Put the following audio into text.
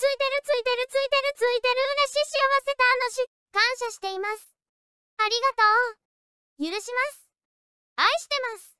ついてるついてるついてるついてる嬉しい幸せ楽し感謝していますありがとう許します愛してます